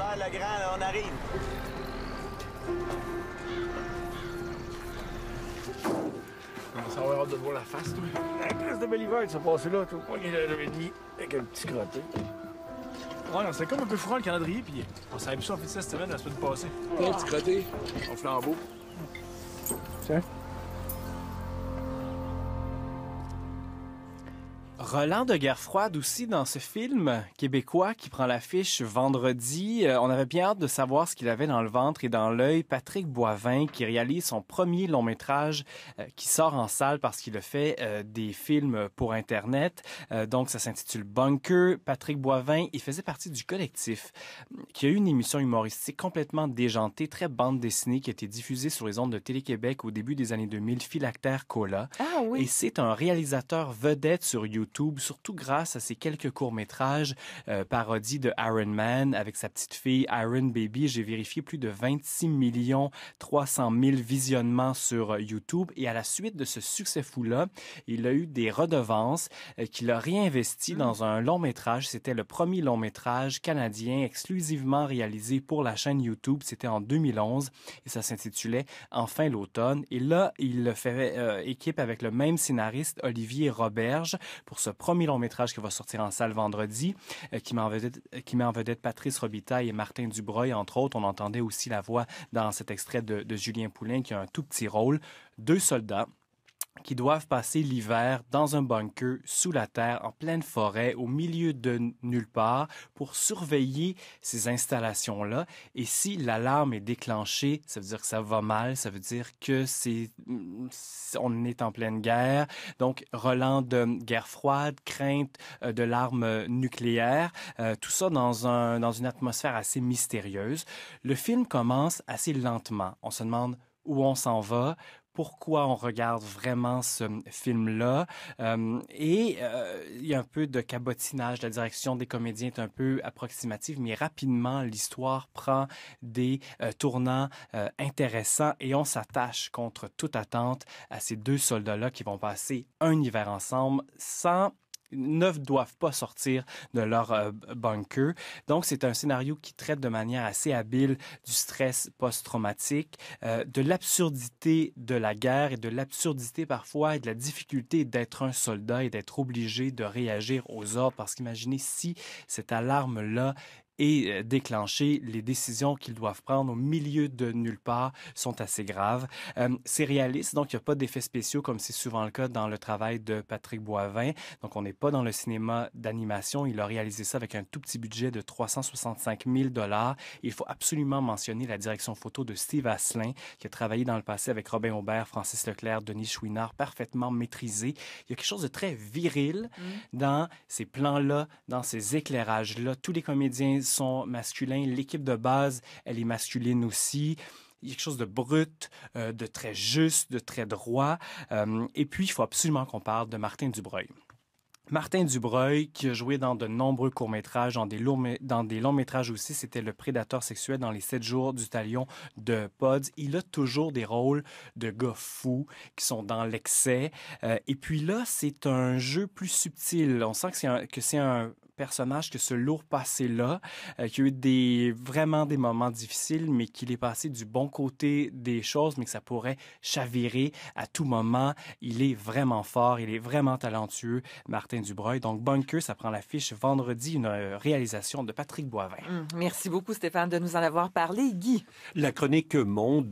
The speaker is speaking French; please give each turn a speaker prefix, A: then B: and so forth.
A: on arrive. Ça va avoir hâte de voir la face, toi. La eh, classe de bel hiver qui s'est passé là, toi. On est avec un petit crotté. Ouais, c'est comme un peu froid le calendrier, puis on s'est habitué en fait cette semaine, la semaine passée. Un petit crotté, on flambeau. Tiens. Roland de Guerre froide aussi dans ce film québécois qui prend l'affiche vendredi. Euh, on avait bien hâte de savoir ce qu'il avait dans le ventre et dans l'œil. Patrick Boivin qui réalise son premier long métrage euh, qui sort en salle parce qu'il a fait euh, des films pour Internet. donc ça s'intitule Bunker. Patrick Boivin, il faisait partie du collectif qui a eu une émission humoristique complètement déjantée, très bande dessinée qui a été diffusée sur les ondes de Télé-Québec au début des années 2000, Philactère Cola. Ah et c'est un réalisateur vedette sur YouTube surtout grâce à ses quelques courts-métrages euh, parodies de Iron Man avec sa petite fille Iron Baby. J'ai vérifié plus de 26 millions 300 000 visionnements sur euh, YouTube et à la suite de ce succès fou-là, il a eu des redevances euh, qu'il a réinvesti dans hmm. un long-métrage. C'était le premier long-métrage canadien exclusivement réalisé pour la chaîne YouTube. C'était en 2011 et ça s'intitulait Enfin l'automne. Et là, il le fait équipe avec le même scénariste Olivier Roberge pour ce premier long métrage qui va sortir en salle vendredi, euh, qui, met en vedette, Patrice Robitaille et Martin Dubreuil, entre autres. On entendait aussi la voix dans cet extrait de, de Julien Poulain qui a un tout petit rôle. Deux soldats qui doivent passer l'hiver dans un bunker sous la terre, en pleine forêt, au milieu de nulle part, pour surveiller ces installations-là. Et si l'alarme est déclenchée, ça veut dire que ça va mal, ça veut dire que c'est, mm, on est en pleine guerre. Donc, relent de guerre froide, crainte euh, de l'arme nucléaire, euh, tout ça dans une atmosphère assez mystérieuse. Le film commence assez lentement. On se demande où on s'en va, pourquoi on regarde vraiment ce film-là. Euh, et euh, il y a un peu de cabotinage. La direction des comédiens est un peu approximative, mais rapidement, l'histoire prend des euh, tournants intéressants et on s'attache contre toute attente à ces deux soldats-là qui vont passer un hiver ensemble sans neuf doivent pas sortir de leur euh, bunker. Donc, c'est un scénario qui traite de manière assez habile du stress post-traumatique, euh, de l'absurdité de la guerre et de l'absurdité parfois et de la difficulté d'être un soldat et d'être obligé de réagir aux ordres. Parce qu'imaginez si cette alarme-là et euh, déclencher les décisions qu'ils doivent prendre au milieu de nulle part sont assez graves. Euh, c'est réaliste, donc il n'y a pas d'effets spéciaux comme c'est souvent le cas dans le travail de Patrick Boivin. Donc on n'est pas dans le cinéma d'animation. Il a réalisé ça avec un tout petit budget de 365 000 dollars. Il faut absolument mentionner la direction photo de Steve Asselin, qui a travaillé dans le passé avec Robin Aubert, Francis Leclerc, Denis Chouinard, parfaitement maîtrisé. Il y a quelque chose de très viril mm. dans ces plans-là, dans ces éclairages-là. Tous les comédiens sont masculins, l'équipe de base, elle est masculine aussi. Il y a quelque chose de brut, euh, de très juste, de très droit. Euh, et puis, il faut absolument qu'on parle de Martin Dubreuil. Martin Dubreuil, qui a joué dans de nombreux courts-métrages, dans des, longs, dans des longs-métrages aussi, c'était le prédateur sexuel dans les sept jours du talion de Pods. Il a toujours des rôles de gars fous qui sont dans l'excès. Euh, et puis là, c'est un jeu plus subtil. On sent que c'est un, que c'est un personnage que ce lourd passé-là, qu'il euh, qui a eu des, vraiment des moments difficiles, mais qu'il est passé du bon côté des choses, mais que ça pourrait chavirer à tout moment. Il est vraiment fort, il est vraiment talentueux, Martin Dubreuil. Donc, Bunker, ça prend l'affiche vendredi, une euh, réalisation de Patrick Boivin. Hum, merci beaucoup, Stéphane, de nous en avoir parlé. Guy. La chronique Monde.